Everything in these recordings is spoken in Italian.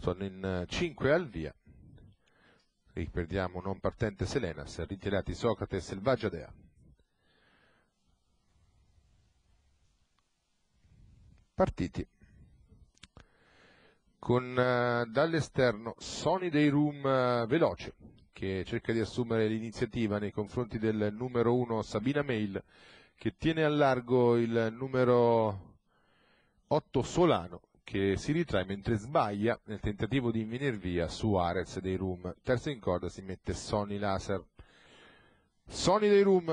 sono in 5 eh, al via riprendiamo non partente Selenas, ritirati Socrate e Selvaggia Dea. Partiti con uh, dall'esterno Sony dei Room uh, eh, veloce che cerca di assumere l'iniziativa nei confronti del numero 1 Sabina Mail che tiene a largo il numero 8 Solano che si ritrae mentre sbaglia nel tentativo di venire via Suarez dei Room. Terzo in corda si mette Sony Laser. Sony dei Room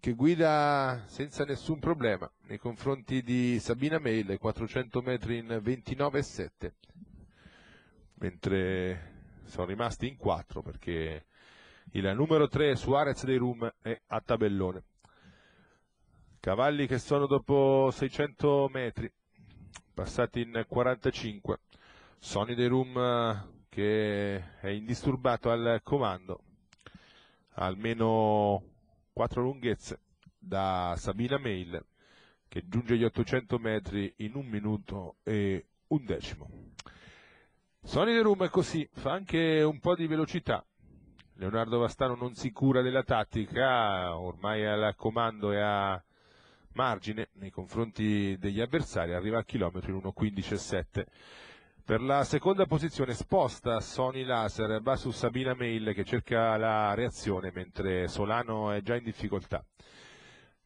che guida senza nessun problema nei confronti di Sabina Mail, 400 metri in 29,7, mentre sono rimasti in 4 perché il numero 3 Suarez dei Room è a tabellone. Cavalli che sono dopo 600 metri, passati in 45. Sony De Room che è indisturbato al comando, almeno 4 lunghezze da Sabina Mail che giunge agli 800 metri in un minuto e un decimo. Sony De Room è così, fa anche un po' di velocità. Leonardo Vastano non si cura della tattica, ormai è al comando e ha margine nei confronti degli avversari, arriva al chilometro in 1.15.7. Per la seconda posizione sposta Sony Laser, va su Sabina Mail che cerca la reazione mentre Solano è già in difficoltà.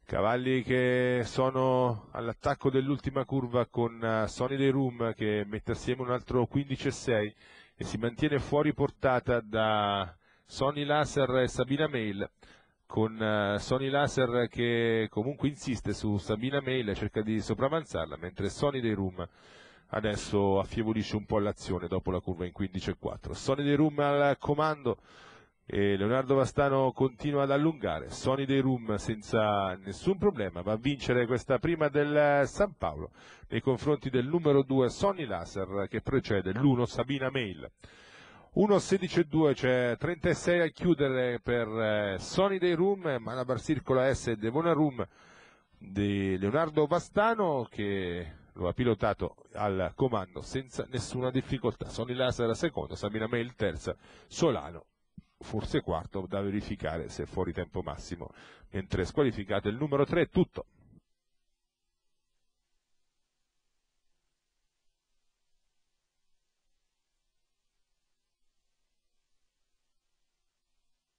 Cavalli che sono all'attacco dell'ultima curva con eh, Sony De Room che mette assieme un altro 15,6 e si mantiene fuori portata da Sony Laser e Sabina Mail con eh, Sony Laser che comunque insiste su Sabina Mail e cerca di sopravanzarla, mentre Sony dei Room adesso affievolisce un po' l'azione dopo la curva in 15-4. Sony dei Room al comando e Leonardo Vastano continua ad allungare. Sony dei Room senza nessun problema va a vincere questa prima del eh, San Paolo nei confronti del numero 2 Sony Laser che precede l'1 Sabina Mail. 1-16-2, c'è 36 a chiudere per eh, Sony dei Room, Malabar Circola S e Devona Room di Leonardo Bastano che lo ha pilotato al comando senza nessuna difficoltà. Sony Laser la seconda, Sabina May il terza, Solano forse quarto da verificare se è fuori tempo massimo, mentre squalificato il numero 3 è tutto.